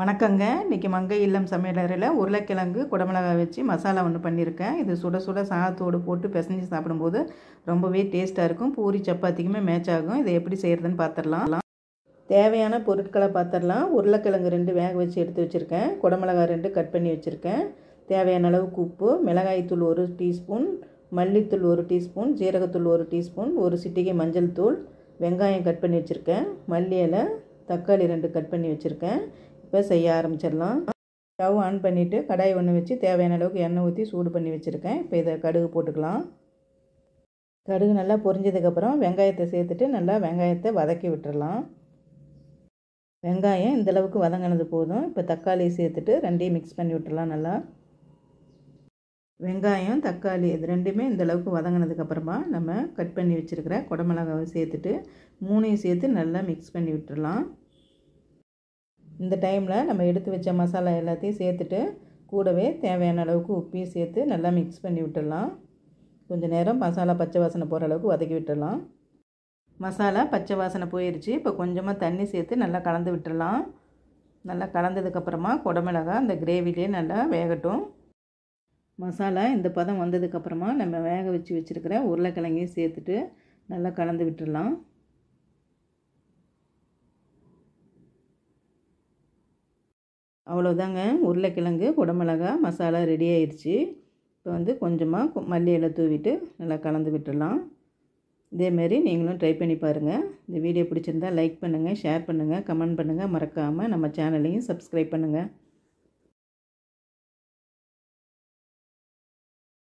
வணக்கங்க இன்றைக்கி மங்கை இல்லம் சமையலறையில் உருளைக்கிழங்கு குடமிளகாய் வச்சு மசாலா ஒன்று பண்ணியிருக்கேன் இது சுட சுட சாதத்தோடு போட்டு பிசைஞ்சு சாப்பிடும்போது ரொம்பவே டேஸ்ட்டாக இருக்கும் பூரி சப்பாத்திக்குமே மேட்ச் ஆகும் இதை எப்படி செய்கிறதுன்னு பார்த்துடலாம் தேவையான பொருட்களை பார்த்துடலாம் உருளைக்கிழங்கு ரெண்டு வேக வச்சு எடுத்து வச்சுருக்கேன் குடமிளகாய் ரெண்டு கட் பண்ணி வச்சுருக்கேன் தேவையான அளவுக்கு உப்பு மிளகாய்த்தூள் ஒரு டீஸ்பூன் மல்லித்தூள் ஒரு டீஸ்பூன் ஜீரகத்தூள் ஒரு டீஸ்பூன் ஒரு சிட்டிகை மஞ்சள் தூள் வெங்காயம் கட் பண்ணி வச்சுருக்கேன் மல்லி இலை தக்காளி ரெண்டு கட் பண்ணி வச்சுருக்கேன் இப்போ செய்ய ஆரம்பிச்சிடலாம் ஸ்டவ் ஆன் பண்ணிவிட்டு கடாய் ஒன்று வச்சு தேவையான அளவுக்கு எண்ணெய் ஊற்றி சூடு பண்ணி வச்சுருக்கேன் இப்போ இதை கடுகு போட்டுக்கலாம் கடுகு நல்லா பொரிஞ்சதுக்கப்புறம் வெங்காயத்தை சேர்த்துட்டு நல்லா வெங்காயத்தை வதக்கி விட்டுடலாம் வெங்காயம் இந்தளவுக்கு வதங்கினது போதும் இப்போ தக்காளி சேர்த்துட்டு ரெண்டையும் மிக்ஸ் பண்ணி விட்டுடலாம் நல்லா வெங்காயம் தக்காளி இது ரெண்டுமே இந்தளவுக்கு வதங்கினதுக்கப்புறமா நம்ம கட் பண்ணி வச்சுருக்கிற குடமிளகாவை சேர்த்துட்டு மூணையும் சேர்த்து நல்லா மிக்ஸ் பண்ணி விட்டுடலாம் இந்த டைமில் நம்ம எடுத்து வச்ச மசாலா எல்லாத்தையும் சேர்த்துட்டு கூடவே தேவையான அளவுக்கு உப்பையும் சேர்த்து நல்லா மிக்ஸ் பண்ணி விட்டுடலாம் கொஞ்சம் நேரம் மசாலா பச்சை வாசனை போகிற அளவுக்கு வதக்கி விட்டுடலாம் மசாலா பச்சை வாசனை போயிடுச்சு இப்போ கொஞ்சமாக தண்ணி சேர்த்து நல்லா கலந்து விட்டுடலாம் நல்லா கலந்ததுக்கப்புறமா குடமிளகா அந்த கிரேவிலே நல்லா வேகட்டும் மசாலா இந்த பதம் வந்ததுக்கப்புறமா நம்ம வேக வச்சு வச்சுருக்கிற உருளைக்கிழங்கையும் சேர்த்துட்டு நல்லா கலந்து விட்டுடலாம் அவ்வளோதாங்க உருளைக்கிழங்கு குடமிளகா மசாலா ரெடி ஆயிடுச்சு இப்போ வந்து கொஞ்சமாக மல்லியில் தூவிட்டு நல்லா கலந்து விட்டுடலாம் இதேமாரி நீங்களும் ட்ரை பண்ணி பாருங்கள் இந்த வீடியோ பிடிச்சிருந்தால் லைக் பண்ணுங்கள் ஷேர் பண்ணுங்கள் கமெண்ட் பண்ணுங்கள் மறக்காமல் நம்ம சேனலையும் சப்ஸ்கிரைப் பண்ணுங்கள்